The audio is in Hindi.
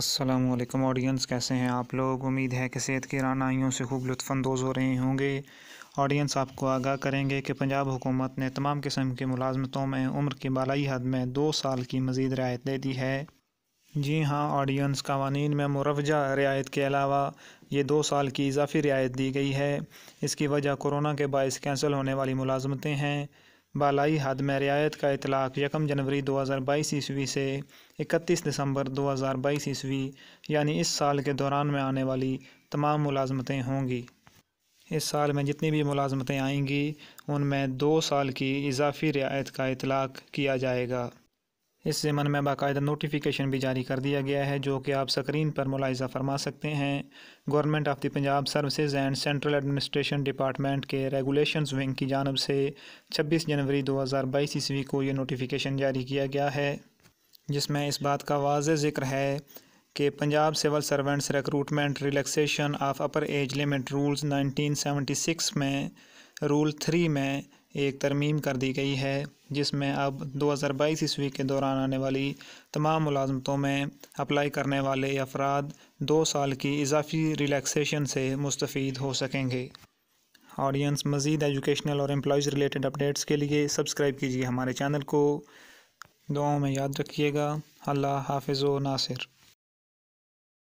असलम ऑडियंस कैसे हैं आप लोग उम्मीद है कि सेहत की रानाइयों से खूब लुफानंदोज़ हो रहे होंगे ऑडियंस आपको आगाह करेंगे कि पंजाब हुकूमत ने तमाम किस्म के मुलाजमतों में उम्र की बालाई हद में दो साल की मज़ीद रियायत दे दी है जी हाँ ऑडियंस कवानीन में मुरवजा रियायत के अलावा ये दो साल की इजाफी रियायत दी गई है इसकी वजह कोरोना के बायस कैंसिल होने वाली मुलाजमतें हैं बालाई हद में रियायत का इतलाक़ यकम जनवरी 2022 ईस्वी से 31 दिसंबर 2022 ईस्वी यानी इस साल के दौरान में आने वाली तमाम मुलाजमतें होंगी इस साल में जितनी भी मुलाजमतें आएंगी उनमें दो साल की इजाफी रियायत का इतलाक़ किया जाएगा इस ज़मन में बाकायदा नोटिफिकेशन भी जारी कर दिया गया है जो कि आप स्क्रीन पर मुलायजा फरमा सकते हैं government of the Punjab services and central administration department के रेगुलेशन विंग की जानब से 26 जनवरी 2022 ईस्वी को यह नोटिफिकेशन जारी किया गया है जिसमें इस बात का वाज ज़िक्र है कि Punjab civil servants recruitment relaxation of upper age limit rules six में रूल थ्री में एक तरमीम कर दी गई है जिसमें अब 2022 ईस्वी के दौरान आने वाली तमाम मुलाजमतों में अप्लाई करने वाले अफराद दो साल की इजाफी रिलैक्सेशन से मुस्तफ़ हो सकेंगे ऑडियंस मज़ीद एजुकेशनल और एम्प्लॉज़ रिलेटेड अपडेट्स के लिए सब्सक्राइब कीजिए हमारे चैनल को दुआओं में याद रखिएगा अल्लाह हाफिज़ नासिर